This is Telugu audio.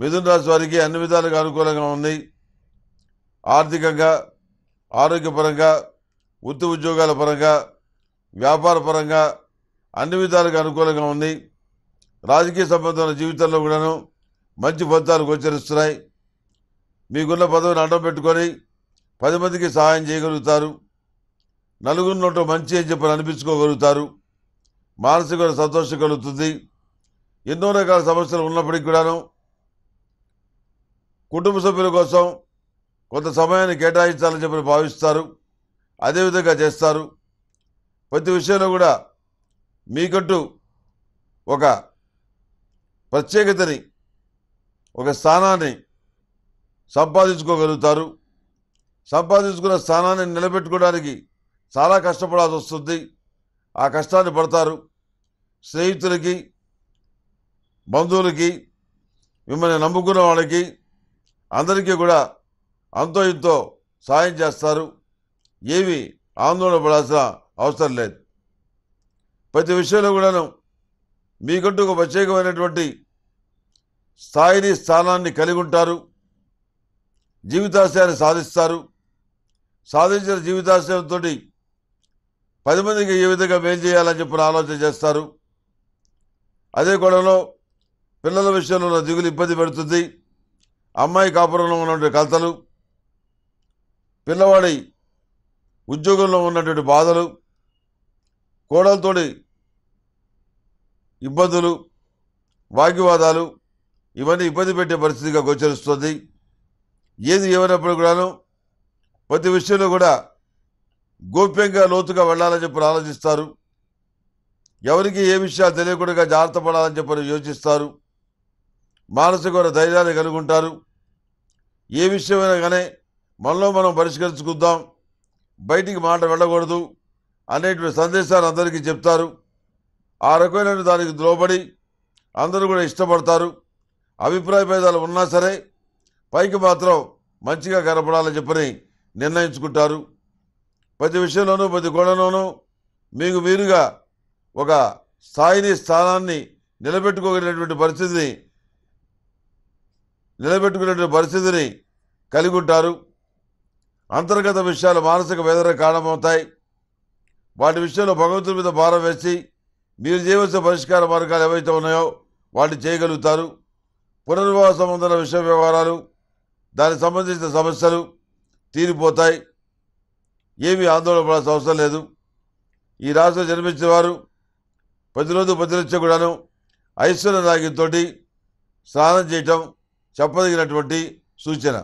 మిథున రాశి వారికి అన్ని విధాలుగా అనుకూలంగా ఉంది ఆర్థికంగా ఆరోగ్యపరంగా వృత్తి ఉద్యోగాల పరంగా వ్యాపార పరంగా అన్ని విధాలుగా అనుకూలంగా ఉంది రాజకీయ సంబంధమైన జీవితంలో కూడాను మంచి ఫలితాలు గోచరిస్తున్నాయి మీకున్న పదవిని అడ్డం పెట్టుకొని పది మందికి సహాయం చేయగలుగుతారు నలుగురిలో మంచి అని చెప్పని అనిపించుకోగలుగుతారు మానసిక సంతోషం కలుగుతుంది ఎన్నో రకాల సమస్యలు ఉన్నప్పటికీ కూడాను కుటుంబ సభ్యుల కోసం కొంత సమయాన్ని కేటాయించాలని చెప్పి భావిస్తారు అదేవిధంగా చేస్తారు ప్రతి విషయంలో కూడా మీకంటూ ఒక ప్రత్యేకతని ఒక స్థానాన్ని సంపాదించుకోగలుగుతారు సంపాదించుకున్న స్థానాన్ని నిలబెట్టుకోవడానికి చాలా కష్టపడాల్సి వస్తుంది ఆ కష్టాన్ని పడతారు స్నేహితులకి బంధువులకి మిమ్మల్ని నమ్ముకున్న వాళ్ళకి అందరికీ కూడా అంతో ఇంతో సాయం చేస్తారు ఏవి ఆందోళన పడాల్సిన అవసరం లేదు ప్రతి విషయంలో కూడాను మీకంటూ ఒక ప్రత్యేకమైనటువంటి స్థాయిని స్థానాన్ని కలిగి ఉంటారు జీవితాశయాన్ని సాధిస్తారు సాధించిన జీవితాశయంతో పది మందికి ఏ విధంగా మేలు చేయాలని చెప్పిన ఆలోచన చేస్తారు అదే కూడా పిల్లల విషయంలో దిగులు ఇబ్బంది పెడుతుంది అమ్మాయి కాపురంలో ఉన్నటువంటి కలతలు పిల్లవాడి ఉద్యోగంలో ఉన్నటువంటి బాధలు కోడలతోటి ఇబ్బందులు వాగ్వివాదాలు ఇవన్నీ ఇబ్బంది పెట్టే పరిస్థితిగా గోచరిస్తుంది ఏది ఏమైనప్పుడు కూడాను ప్రతి విషయంలో కూడా గోప్యంగా లోతుగా వెళ్ళాలని చెప్పి ఆలోచిస్తారు ఎవరికి ఏ విషయాలు తెలియకుండా జాగ్రత్త పడాలని చెప్పని యోచిస్తారు మానసిక ధైర్యాన్ని కనుగొంటారు ఏ విషయమైనా కానీ మనలో మనం పరిష్కరించుకుందాం బయటికి మాట వెళ్ళకూడదు అనేటువంటి సందేశాలు అందరికీ చెప్తారు ఆ రకమైన దానికి లోబడి అందరూ కూడా ఇష్టపడతారు అభిప్రాయ భేదాలు ఉన్నా సరే పైకి మాత్రం మంచిగా కనపడాలని చెప్పని నిర్ణయించుకుంటారు ప్రతి విషయంలోనూ ప్రతి గోడలోనూ మీకు మీరుగా ఒక స్థాయిని స్థానాన్ని నిలబెట్టుకోగలిగినటువంటి పరిస్థితిని నిలబెట్టుకునే పరిస్థితిని కలిగి ఉంటారు అంతర్గత విషయాలు మానసిక వేదన కారణమవుతాయి వాటి విషయంలో భగవంతుడి మీద భారం వేసి మీరు చేయవలసిన పరిష్కార మార్గాలు ఏవైతే ఉన్నాయో వాటిని చేయగలుగుతారు పునర్వాహ సంబంధాల విషయ వ్యవహారాలు దానికి సంబంధించిన సమస్యలు తీరిపోతాయి ఏమీ ఆందోళన పడాల్సిన అవసరం లేదు ఈ రాష్ట్రం జన్మించిన వారు ప్రతిరోజు ప్రతినిత్యం కూడాను ఐశ్వర్య నాగితో స్నానం చేయటం చెప్పదగినటువంటి సూచన